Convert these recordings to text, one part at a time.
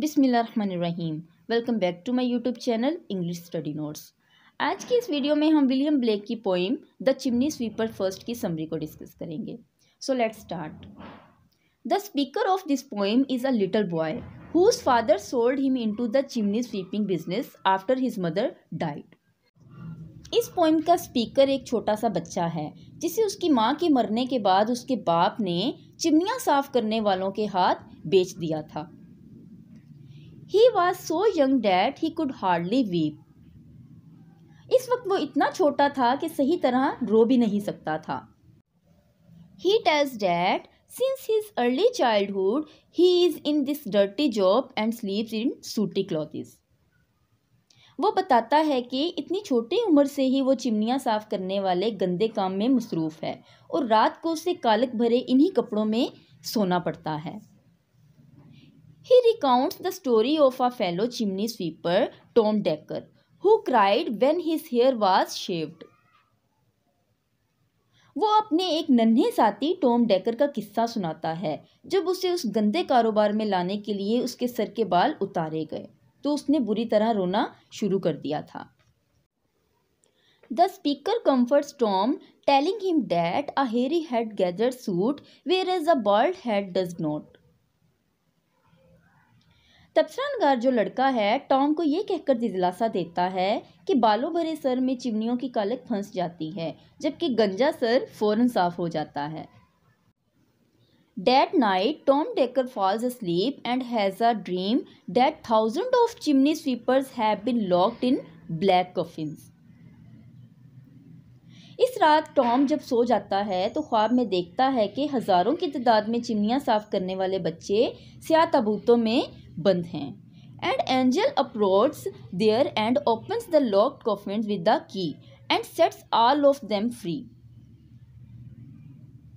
बिसमीम welcome back to my YouTube channel English study notes आज की इस वीडियो में हम विलियम ब्लेक की poem the chimney sweeper first की समरी को डिस्कस करेंगे so let start the speaker of this poem is a little boy whose father sold him into the chimney sweeping business after his mother died इस poem का speaker एक छोटा सा बच्चा है जिसे उसकी माँ के मरने के बाद उसके बाप ने चिमनियाँ साफ करने वालों के हाथ बेच दिया था he was so young that he could hardly weep इस वक्त वो इतना छोटा था कि सही तरह रो भी नहीं सकता था he tells that since his early childhood he is in this dirty job and sleep in sooty clothes वो बताता है कि इतनी छोटी उम्र से ही वो चिमनियाँ साफ करने वाले गंदे काम में मसरूफ़ है और रात को उसे कालक भरे इन्हीं कपड़ों में सोना पड़ता है He recounts the story of a fellow chimney sweeper, Tom Decker, who cried when his hair was shaved. वो अपने एक नन्हे साथी टॉम डेकर का किस्सा सुनाता है जब उसे उस गंदे कारोबार में लाने के लिए उसके सर के बाल उतारे गए तो उसने बुरी तरह रोना शुरू कर दिया था the speaker comforts Tom telling him that a hairy head gather soot where is a bald head does not तबसरानगार जो लड़का है टॉम को ये कहकर दिलासा देता है कि बालों भरे सर में चिमनियों की कालक फंस जाती है जबकि गंजा सर फौरन साफ हो जाता है that night Tom Dacre falls sleep and has a dream that thousand of chimney sweepers have been locked in black coffins. इस रात टॉम जब सो जाता है तो ख्वाब में देखता है कि हज़ारों की तादाद में चिमनियाँ साफ करने वाले बच्चे स्या तबूतों में बंद हैं and angel approach there and opens the lock coffin with the key and sets all of them free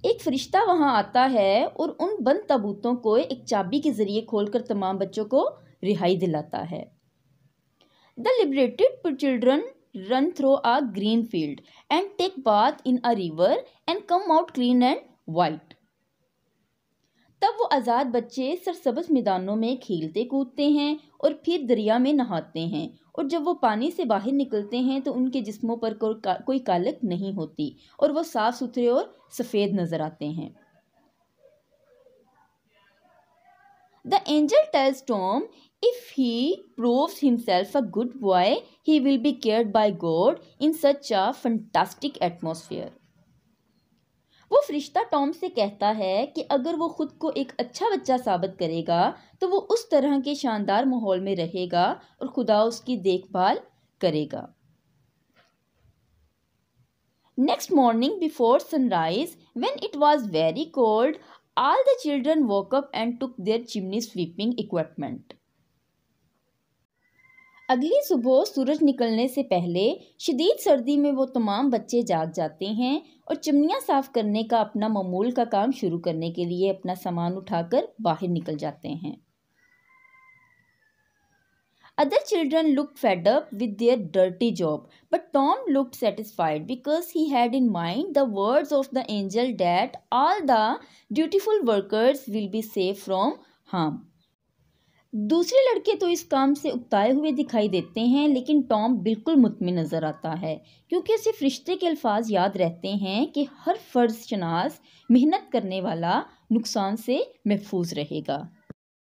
एक फरिश्ता वहाँ आता है और उन बंद तबूतों को एक चाबी के ज़रिए खोलकर तमाम बच्चों को रिहाई दिलाता है the liberated children run through a green field and take bath in a river and come out clean and white तब वो आज़ाद बच्चे सरसब्ज मैदानों में खेलते कूदते हैं और फिर दरिया में नहाते हैं और जब वो पानी से बाहर निकलते हैं तो उनके जिस्मों पर को, का, कोई कालक नहीं होती और वो साफ़ सुथरे और सफ़ेद नज़र आते हैं the angel tells Tom if he proves himself a good boy he will be cared by God in such a fantastic atmosphere वो फरिश्ता टॉम से कहता है कि अगर वो ख़ुद को एक अच्छा बच्चा साबित करेगा तो वो उस तरह के शानदार माहौल में रहेगा और खुदा उसकी देखभाल करेगा next morning before sunrise when it was very cold all the children woke up and took their chimney sweeping equipment अगली सुबह सूरज निकलने से पहले शदीद सर्दी में वो तमाम बच्चे जाग जाते हैं और चमनियाँ साफ करने का अपना ममूल का काम शुरू करने के लिए अपना सामान उठाकर बाहर निकल जाते हैं other children look fed up with their dirty job but Tom look satisfied because he had in mind the words of the angel that all the dutiful workers will be safe from harm दूसरे लड़के तो इस काम से उकताए हुए दिखाई देते हैं लेकिन टॉम बिल्कुल मुतमिन नज़र आता है क्योंकि सिर्फ रिश्ते के अल्फाज याद रहते हैं कि हर फ़र्ज शनास मेहनत करने वाला नुकसान से महफूज रहेगा